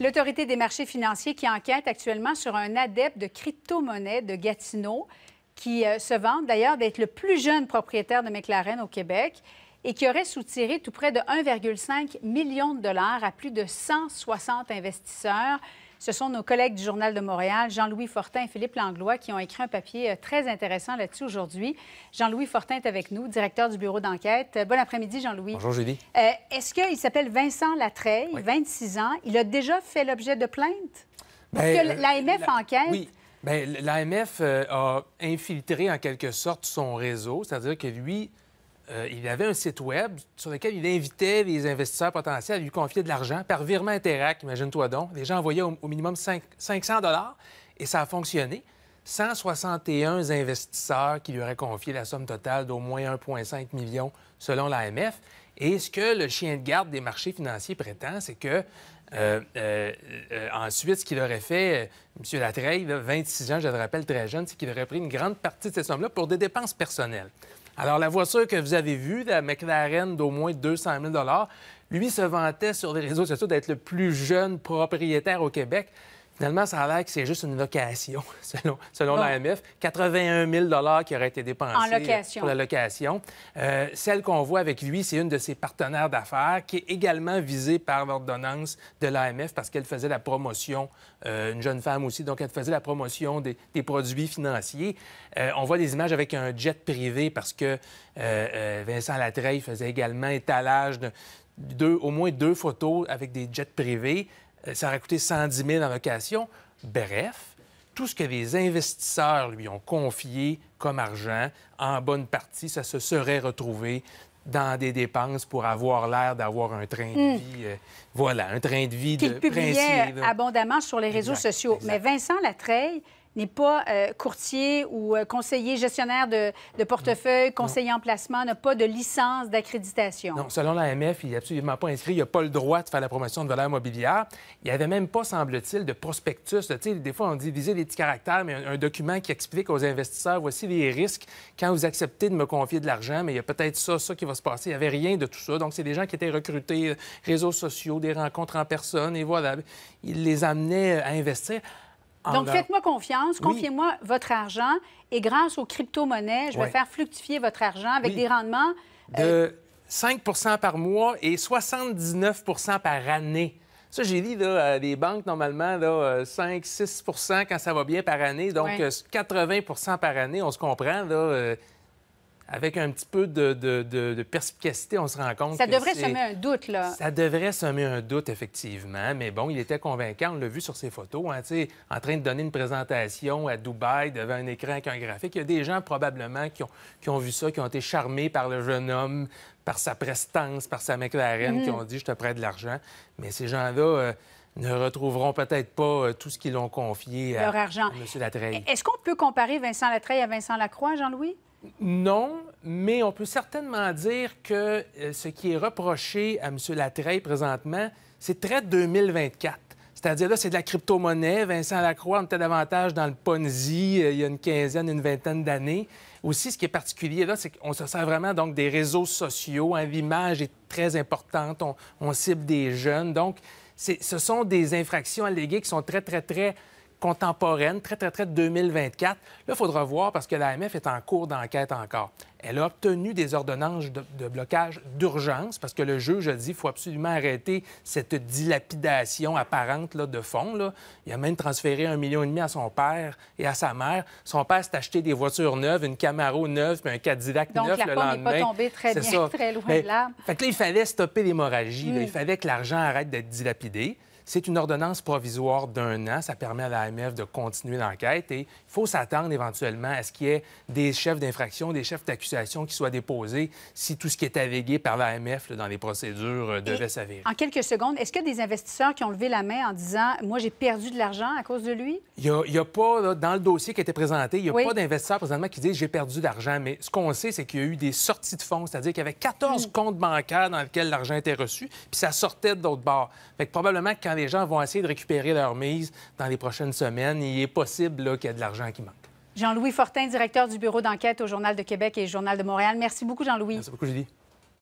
L'Autorité des marchés financiers qui enquête actuellement sur un adepte de crypto-monnaie de Gatineau qui euh, se vante d'ailleurs d'être le plus jeune propriétaire de McLaren au Québec et qui aurait soutiré tout près de 1,5 million de dollars à plus de 160 investisseurs. Ce sont nos collègues du Journal de Montréal, Jean-Louis Fortin et Philippe Langlois, qui ont écrit un papier euh, très intéressant là-dessus aujourd'hui. Jean-Louis Fortin est avec nous, directeur du bureau d'enquête. Euh, bon après-midi, Jean-Louis. Bonjour, Julie. Euh, est-ce qu'il s'appelle Vincent Latreille, 26 ans? Il a déjà fait l'objet de plaintes? Parce ben, que l'AMF enquête. Oui. Ben, L'AMF a infiltré en quelque sorte son réseau, c'est-à-dire que lui, euh, il avait un site web sur lequel il invitait les investisseurs potentiels à lui confier de l'argent par virement Interac, imagine-toi donc. Les gens envoyaient au, minimum 500 dollars et ça a fonctionné. 161 investisseurs qui lui auraient confié la somme totale d'au moins 1,5 million selon l'AMF. Et ce que le chien de garde des marchés financiers prétend, c'est que euh, euh, ensuite, ce qu'il aurait fait, M. Latreille, 26 ans, je le rappelle, très jeune, c'est qu'il aurait pris une grande partie de cette somme-là pour des dépenses personnelles. Alors, la voiture que vous avez vue, la McLaren d'au moins 200 000 lui se vantait sur les réseaux sociaux d'être le plus jeune propriétaire au Québec. Finalement, ça a l'air que c'est juste une location, selon, l'AMF. 81 000 qui auraient été dépensés euh, pour la location. Euh, celle qu'on voit avec lui, c'est une de ses partenaires d'affaires qui est également visée par l'ordonnance de l'AMF parce qu'elle faisait la promotion, euh, une jeune femme aussi, donc elle faisait la promotion des, produits financiers. on voit des images avec un jet privé parce que Vincent Latreille faisait également étalage de au moins deux photos avec des jets privés. Euh, ça aurait coûté 110 000 en location. Bref, tout ce que les investisseurs lui ont confié comme argent, en bonne partie, ça se serait retrouvé dans des dépenses pour avoir l'air d'avoir un train de hmm. vie. Euh, voilà, un train de vie de publiait abondamment sur les réseaux sociaux. Mais Vincent Latreille, n'est pas euh, courtier ou euh, conseiller gestionnaire de, portefeuille, conseiller en placement, n'a pas de licence d'accréditation. Non, selon l'AMF, il n'est absolument pas inscrit, il n'a pas le droit de faire la promotion de valeur mobilière. Il n'y avait même pas, semble-t-il, de prospectus. des fois, on dit viser les petits caractères, mais un, document qui explique aux investisseurs, voici les risques quand vous acceptez de me confier de l'argent, mais il y a peut-être ça, ça qui va se passer. Il n'y avait rien de tout ça. Donc, c'est des gens qui étaient recrutés, euh, réseaux sociaux, des rencontres en personne, et voilà. Ils les amenaient à investir ah, Donc, faites-moi confiance, confiez-moi votre argent et grâce aux crypto-monnaies, je vais faire fluctuer votre argent avec des rendements. 5 euh, par mois et 79 par année. Ça, j'ai dit, là, banques, normalement, là, 5-6 euh, quand ça va bien par année. Donc, 80 euh, par année, on se comprend, là, avec un petit peu de, perspicacité, on se rend compte. Ça devrait semer un doute, là. Ça devrait semer un doute, effectivement. Mais bon, il était convaincant, on l'a vu sur ses photos, hein, en train de donner une présentation à Dubaï devant un écran avec un graphique. Il y a des gens probablement qui ont, vu ça, qui ont été charmés par le jeune homme, par sa prestance, par sa McLaren, qui mhm. ont dit Je te prête de l'argent. Mais ces gens-là. Euh, ne retrouveront peut-être pas euh, tout ce qu'ils ont confié à, à M. Latreille. Est-ce qu'on peut comparer Vincent Latreille à Vincent Lacroix, Jean-Louis? Non, mais on peut certainement dire que euh, ce qui est reproché à M. Latreille présentement, c'est très 2024. C'est-à-dire, là, c'est de la crypto-monnaie. Vincent Lacroix, on était davantage dans le Ponzi euh, il y a une quinzaine, une vingtaine d'années. Aussi, ce qui est particulier, là, c'est qu'on se sert vraiment donc, des réseaux sociaux. Hein. L'image est très importante. On, on cible des jeunes. Donc, ce sont des infractions alléguées qui sont très, très, très contemporaine, très, très, très 2024. Là, il faudra voir parce que l'AMF est en cours d'enquête encore. Elle a obtenu des ordonnances de, blocage d'urgence parce que le juge a dit qu'il faut absolument arrêter cette dilapidation apparente là, de fonds. Là. Il a même transféré un million et demi à son père et à sa mère. Son père s'est acheté des voitures neuves, une Camaro neuve, puis un Cadillac Donc, neuf le lendemain. Donc, n'est pas tombée très, bien, très loin de là. Fait que là, il fallait stopper l'hémorragie. Il mm. fallait que l'argent arrête d'être dilapidé. C'est une ordonnance provisoire d'un an. Ça permet à l'AMF de continuer l'enquête et il faut s'attendre éventuellement à ce qu'il y ait des chefs d'infraction, des chefs d'accusation qui soient déposés si tout ce qui est allégué par l'AMF dans les procédures euh, devait s'avérer. En quelques secondes, est-ce qu'il y a des investisseurs qui ont levé la main en disant Moi, j'ai perdu de l'argent à cause de lui? Il n'y a, pas, dans le dossier qui a été présenté, il n'y a pas d'investisseurs présentement qui disent J'ai perdu de l'argent. Mais ce qu'on sait, c'est qu'il y a eu des sorties de fonds, c'est-à-dire qu'il y avait 14 hmm. comptes bancaires dans lesquels l'argent était reçu, puis ça sortait d'autres bords. Fait que probablement, quand les gens vont essayer de récupérer leur mise dans les prochaines semaines. Il est possible qu'il y ait de l'argent qui manque. Jean-Louis Fortin, directeur du bureau d'enquête au Journal de Québec et Journal de Montréal. Merci beaucoup, Jean-Louis. Merci beaucoup, Julie.